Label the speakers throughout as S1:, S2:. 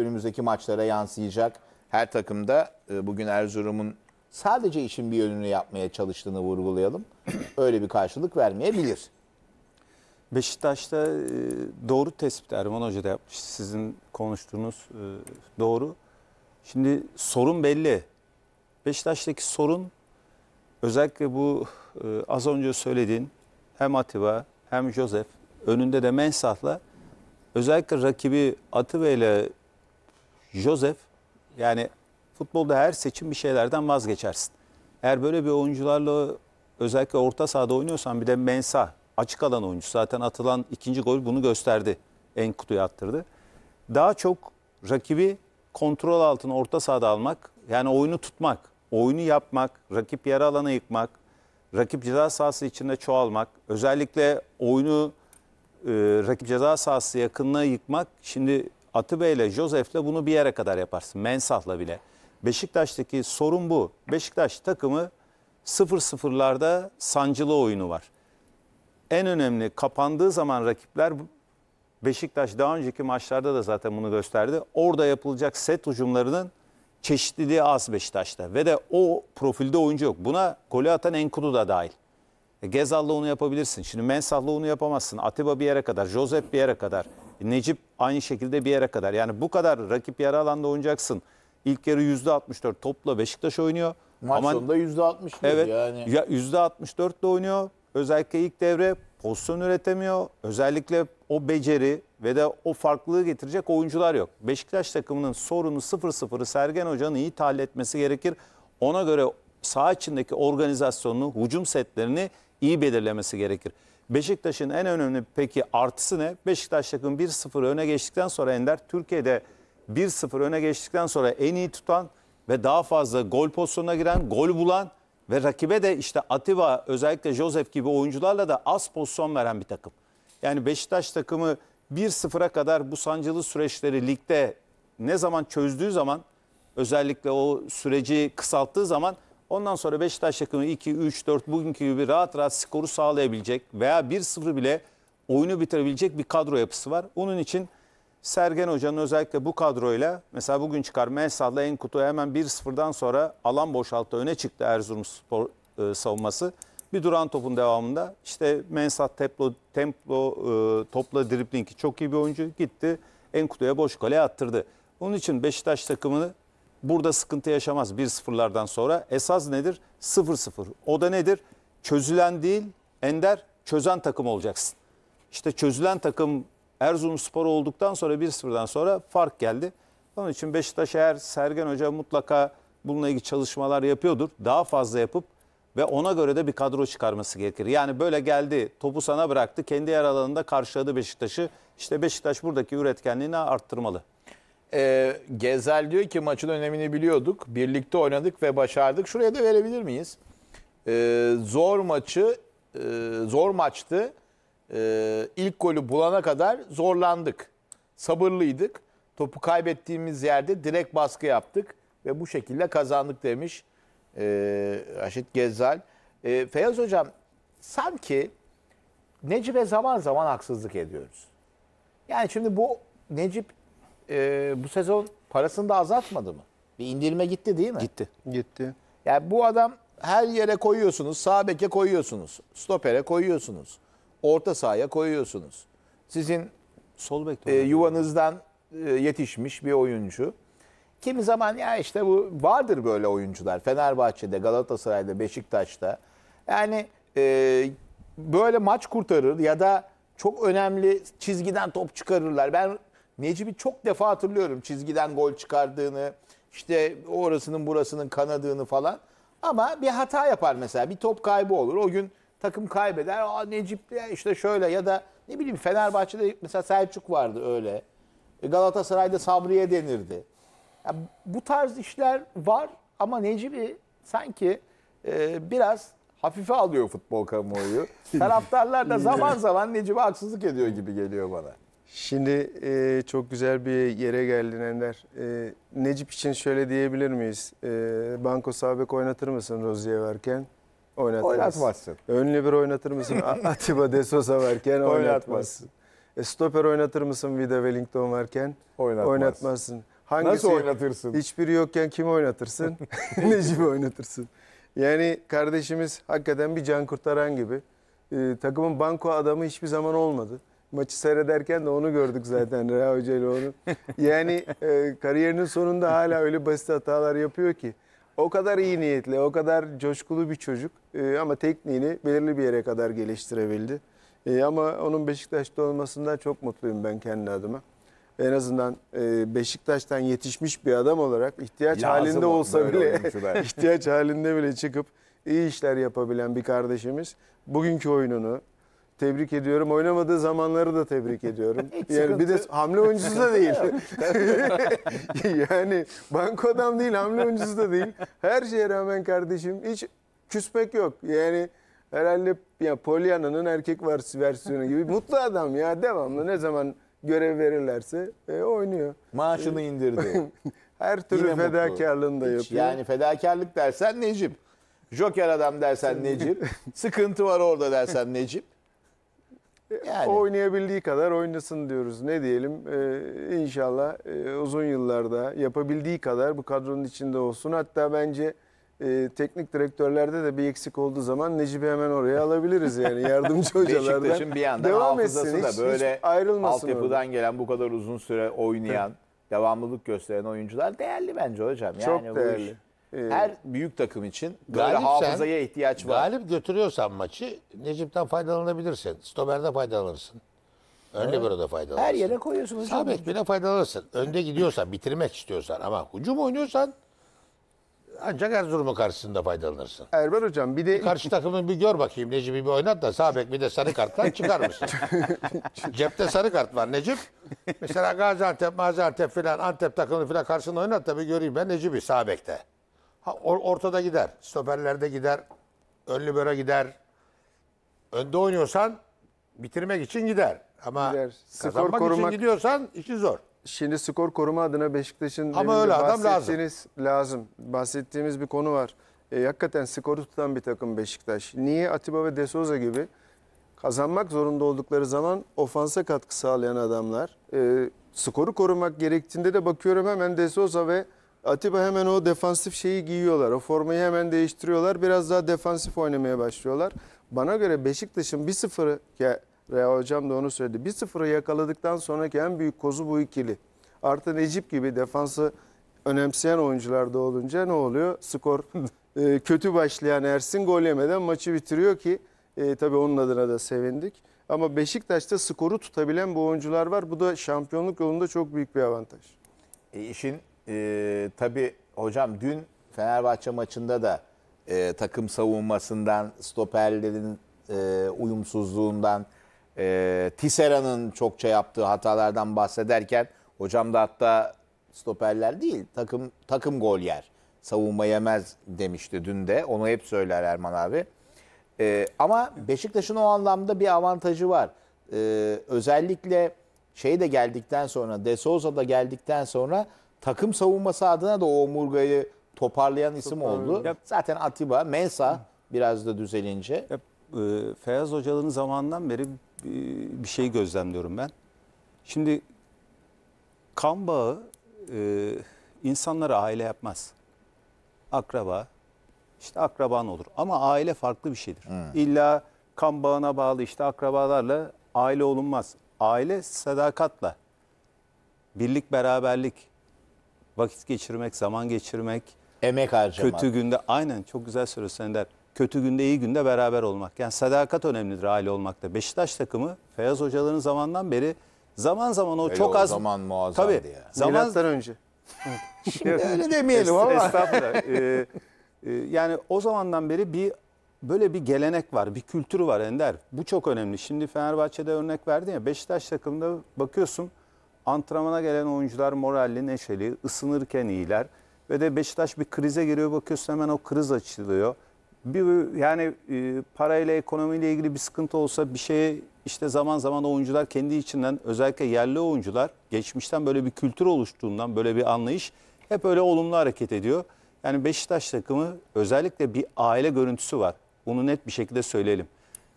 S1: önümüzdeki maçlara yansıyacak. Her takımda e, bugün Erzurum'un sadece
S2: işin bir yönünü yapmaya çalıştığını vurgulayalım. Öyle bir karşılık vermeyebilir. Beşiktaş'ta e, doğru tespit Erman Hoca da yapmış. Sizin konuştuğunuz e, doğru. Şimdi sorun belli. Beşiktaş'taki sorun özellikle bu az önce söylediğin hem Atiba hem Josef önünde de Mensah'la özellikle rakibi Atiba ile Joseph yani futbolda her seçim bir şeylerden vazgeçersin. Eğer böyle bir oyuncularla özellikle orta sahada oynuyorsan bir de Mensa açık alan oyuncu. Zaten atılan ikinci gol bunu gösterdi. En kutuya attırdı. Daha çok rakibi kontrol altına orta sahada almak yani oyunu tutmak, oyunu yapmak, rakip yarı alanı yıkmak, rakip ceza sahası içinde çoğalmak, özellikle oyunu e, rakip ceza sahası yakınına yıkmak. Şimdi Atiba'yla Josef'le bunu bir yere kadar yaparsın. Mensah'la bile. Beşiktaş'taki sorun bu. Beşiktaş takımı 0-0'larda sancılı oyunu var. En önemli kapandığı zaman rakipler Beşiktaş daha önceki maçlarda da zaten bunu gösterdi. Orada yapılacak set hücumlarının çeşitliliği az Beşiktaş'ta ve de o profilde oyuncu yok. Buna golü atan Enkudu da dahil. E, Gezal'la onu yapabilirsin. Şimdi Mensah'la onu yapamazsın. Atiba bir yere kadar, Josep bir yere kadar. Necip aynı şekilde bir yere kadar. Yani bu kadar rakip yarı alanda oynayacaksın. İlk yarı %64 topla Beşiktaş oynuyor. Maç Ama, sonunda
S1: %60 evet, yani. Ya
S2: %64 ile oynuyor. Özellikle ilk devre pozisyon üretemiyor. Özellikle o beceri ve de o farklılığı getirecek oyuncular yok. Beşiktaş takımının sorunu 0-0'ı Sergen Hoca'nın iyi etmesi gerekir. Ona göre saha içindeki organizasyonunu, hücum setlerini iyi belirlemesi gerekir. Beşiktaş'ın en önemli peki artısı ne? Beşiktaş takım 1-0 öne geçtikten sonra Ender Türkiye'de 1-0 öne geçtikten sonra en iyi tutan ve daha fazla gol pozisyonuna giren, gol bulan ve rakibe de işte Atiba özellikle Josef gibi oyuncularla da az pozisyon veren bir takım. Yani Beşiktaş takımı 1-0'a kadar bu sancılı süreçleri ligde ne zaman çözdüğü zaman özellikle o süreci kısalttığı zaman Ondan sonra Beşiktaş takımı 2, 3, 4 bugünkü gibi rahat rahat skoru sağlayabilecek veya 1-0 bile oyunu bitirebilecek bir kadro yapısı var. Onun için Sergen Hoca'nın özellikle bu kadroyla mesela bugün çıkar Mensah'la Enkutu hemen 1-0'dan sonra alan boşalttı öne çıktı Erzurumspor e, savunması. Bir duran topun devamında işte Mensah templo, templo e, topla driplingi çok iyi bir oyuncu gitti. Enkutu'ya boş kale attırdı. Onun için Beşiktaş takımını burada sıkıntı yaşamaz bir sıfırlardan sonra. Esas nedir? Sıfır sıfır. O da nedir? Çözülen değil Ender çözen takım olacaksın. İşte çözülen takım Erzurum Spor olduktan sonra bir sıfırdan sonra fark geldi. Onun için Beşiktaş eğer Sergen Hoca mutlaka bununla ilgili çalışmalar yapıyordur. Daha fazla yapıp ve ona göre de bir kadro çıkarması gerekir. Yani böyle geldi, topu sana bıraktı, kendi yer alanında karşıladı Beşiktaş'ı. İşte Beşiktaş buradaki üretkenliğini arttırmalı.
S1: E, Gezel diyor ki maçın önemini biliyorduk. Birlikte oynadık ve başardık. Şuraya da verebilir miyiz? E, zor maçı, e, zor maçtı. E, ilk golü bulana kadar zorlandık. Sabırlıydık. Topu kaybettiğimiz yerde direkt baskı yaptık ve bu şekilde kazandık demiş e, Raşit Gezzal. E, Feyyaz Hocam sanki Necip'e zaman zaman haksızlık ediyoruz. Yani şimdi bu Necip e, bu sezon parasını da azaltmadı mı? Bir indirme gitti değil mi? Gitti. Gitti. Yani bu adam her yere koyuyorsunuz. Sağ beke koyuyorsunuz. Stopere koyuyorsunuz. Orta sahaya koyuyorsunuz. Sizin sol bek e, yuvanızdan e, yetişmiş bir oyuncu. Kimi zaman ya işte bu vardır böyle oyuncular. Fenerbahçe'de, Galatasaray'da, Beşiktaş'ta. Yani e, böyle maç kurtarır ya da çok önemli çizgiden top çıkarırlar. Ben Necip'i çok defa hatırlıyorum çizgiden gol çıkardığını, işte orasının burasının kanadığını falan. Ama bir hata yapar mesela. Bir top kaybı olur. O gün takım kaybeder. Aa Necip ya işte şöyle ya da ne bileyim Fenerbahçe'de mesela Selçuk vardı öyle. E, Galatasaray'da Sabriye denirdi. Ya, bu tarz işler var ama Necip'i sanki e, biraz hafife alıyor futbol kamuoyu. Taraftarlar da zaman zaman Necip'e haksızlık ediyor gibi geliyor bana.
S3: Şimdi e, çok güzel bir yere geldin Ender. E, Necip için şöyle diyebilir miyiz? E, banko sabek oynatır mısın Rozi'ye verken? Oynatmaz. Oynatmazsın. Önlü bir oynatır mısın Atiba Desosa verken? Oynatmazsın. E, stoper oynatır mısın Vida Wellington verken? Oynatmaz. Oynatmazsın. Hangisi, Nasıl oynatırsın? Hiçbiri yokken kim oynatırsın? Necip'i oynatırsın. Yani kardeşimiz hakikaten bir can kurtaran gibi. E, takımın banko adamı hiçbir zaman olmadı. Maçı seyrederken de onu gördük zaten Reha Hoca ile onu. Yani e, kariyerinin sonunda hala öyle basit hatalar yapıyor ki. O kadar iyi niyetli, o kadar coşkulu bir çocuk e, ama tekniğini belirli bir yere kadar geliştirebildi. E, ama onun Beşiktaş'ta olmasından çok mutluyum ben kendi adıma. En azından e, Beşiktaş'tan yetişmiş bir adam olarak ihtiyaç Lazım halinde olsa bile, ihtiyaç halinde bile çıkıp iyi işler yapabilen bir kardeşimiz bugünkü oyununu, tebrik ediyorum. Oynamadığı zamanları da tebrik ediyorum. yani bir de hamle oyuncusu da değil. yani banko adam değil, hamle oyuncusu da değil. Her şeye rağmen kardeşim hiç küsmek yok. Yani herhalde ya Pollyanna'nın erkek versiyonu gibi mutlu adam ya devamlı ne zaman görev verirlerse e, oynuyor. Maaşını indirdi. Her türlü Yine fedakarlığını da yapıyor. Hiç yani fedakarlık dersen Necip.
S1: Joker adam dersen Necip. Sıkıntı var orada dersen Necip.
S3: Yani. Oynayabildiği kadar oynasın diyoruz. Ne diyelim? Ee, inşallah e, uzun yıllarda yapabildiği kadar bu kadronun içinde olsun. Hatta bence e, teknik direktörlerde de bir eksik olduğu zaman Necip'i hemen oraya alabiliriz yani yardımcı hocalardan. Beşiktaş'ın bir yandan devam hafızası etsin, da böyle ayrılmasın altyapıdan orada.
S1: gelen bu kadar uzun süre oynayan, devamlılık gösteren oyuncular değerli bence hocam. Yani Çok değerli. iş, ee, Her büyük takım için Galip sen- hafızaya ihtiyaç var. Galip götürüyorsan maçı Necip'ten faydalanabilirsin. Stoper'de faydalanırsın. önde Ön libero'da faydalanırsın. Her yere koyuyorsunuz. Sabek Sağ bek bile faydalanırsın. Önde gidiyorsan, bitirmek istiyorsan ama hücum oynuyorsan ancak Erzurum'un karşısında faydalanırsın. Erber Hocam bir de Karşı takımın bir gör bakayım Necip'i bir oynat da Sabek bir de sarı kartlar çıkar mısın? Cepte sarı kart var Necip. Mesela Gaziantep, Maziantep filan Antep takımını filan karşısında oynat da bir göreyim ben Necip'i Sabek'te. Ha, or ortada gider. Stoperlerde gider. Ön libero gider. Önde oynuyorsan bitirmek
S3: için gider. Ama gider. kazanmak skor korumak... için gidiyorsan işi zor. Şimdi skor koruma adına Beşiktaş'ın Ama öyle adam lazım. lazım. Bahsettiğimiz bir konu var. E, hakikaten skoru tutan bir takım Beşiktaş. Niye Atiba ve De Souza gibi kazanmak zorunda oldukları zaman ofansa katkı sağlayan adamlar. E, skoru korumak gerektiğinde de bakıyorum hemen De Souza ve Atiba hemen o defansif şeyi giyiyorlar. O formayı hemen değiştiriyorlar. Biraz daha defansif oynamaya başlıyorlar. Bana göre Beşiktaş'ın 1-0'ı Rea hocam da onu söyledi. 1-0'ı yakaladıktan sonraki en büyük kozu bu ikili. Artı Necip gibi defansı önemseyen oyuncular da olunca ne oluyor? Skor e, kötü başlayan Ersin gol yemeden maçı bitiriyor ki e, tabii onun adına da sevindik. Ama Beşiktaş'ta skoru tutabilen bu oyuncular var. Bu da şampiyonluk yolunda çok büyük bir avantaj.
S1: E işin e, tabii hocam dün Fenerbahçe maçında
S3: da e,
S1: takım savunmasından, stoperlerin e, uyumsuzluğundan, e, Tissera'nın çokça yaptığı hatalardan bahsederken hocam da hatta stoperler değil takım takım gol yer. Savunma yemez demişti dün de. Onu hep söyler Erman abi. E, ama Beşiktaş'ın o anlamda bir avantajı var. E, özellikle şey de geldikten sonra, De Souza da geldikten sonra takım savunması adına da o omurgayı toparlayan isim oldu. Zaten Atiba,
S2: Mensa biraz da düzelince. Ya, e, Feyyaz Hocaların zamanından beri bir şey gözlemliyorum ben. Şimdi kan bağı e, insanlara aile yapmaz. Akraba, işte akraban olur. Ama aile farklı bir şeydir. Hmm. İlla kan bağına bağlı işte akrabalarla aile olunmaz. Aile sadakatla, birlik beraberlik, vakit geçirmek, zaman geçirmek. Emek harcamak. Kötü günde aynen çok güzel söylüyorsun Ender. Kötü günde iyi günde beraber olmak. Yani sadakat önemlidir aile olmakta. Beşiktaş takımı Feyyaz hocaların zamandan beri zaman zaman o Öyle çok o az. zaman muazzamdı tabii, ya. Zaman... Milattan önce.
S3: Şimdi öyle demeyelim ama. Estağfurullah. Ee,
S2: e, yani o zamandan beri bir böyle bir gelenek var, bir kültürü var Ender. Bu çok önemli. Şimdi Fenerbahçe'de örnek verdin ya Beşiktaş takımında bakıyorsun Antrenmana gelen oyuncular moralli, neşeli, ısınırken iyiler. Ve de Beşiktaş bir krize giriyor bakıyorsun hemen o kriz açılıyor. Bir, yani e, parayla ekonomiyle ilgili bir sıkıntı olsa bir şeye işte zaman zaman oyuncular kendi içinden özellikle yerli oyuncular geçmişten böyle bir kültür oluştuğundan böyle bir anlayış hep öyle olumlu hareket ediyor. Yani Beşiktaş takımı özellikle bir aile görüntüsü var. Bunu net bir şekilde söyleyelim.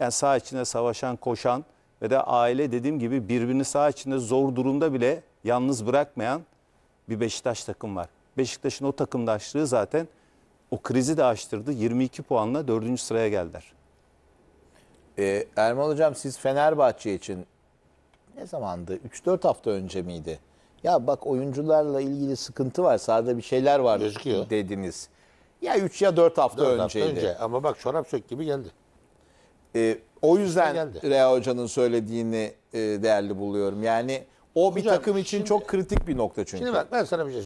S2: Yani sağ içinde savaşan, koşan, ve de aile dediğim gibi birbirini sağ içinde zor durumda bile yalnız bırakmayan bir Beşiktaş takım var. Beşiktaş'ın o takımdaşlığı zaten o krizi de aştırdı. 22 puanla 4. sıraya geldiler. Ee, Erman Hocam siz Fenerbahçe
S1: için ne zamandı? 3-4 hafta önce miydi? Ya bak oyuncularla ilgili sıkıntı var. Sahada bir şeyler var Gözüküyor. dediniz. Ya 3 ya 4 hafta 4 önceydi. Hafta önce. Ama bak çorap sök gibi geldi. E, o yüzden Rea Hoca'nın söylediğini e, değerli buluyorum. Yani o Hocam, bir takım için şimdi, çok kritik bir nokta çünkü. Şimdi bak
S3: ben sana bir şey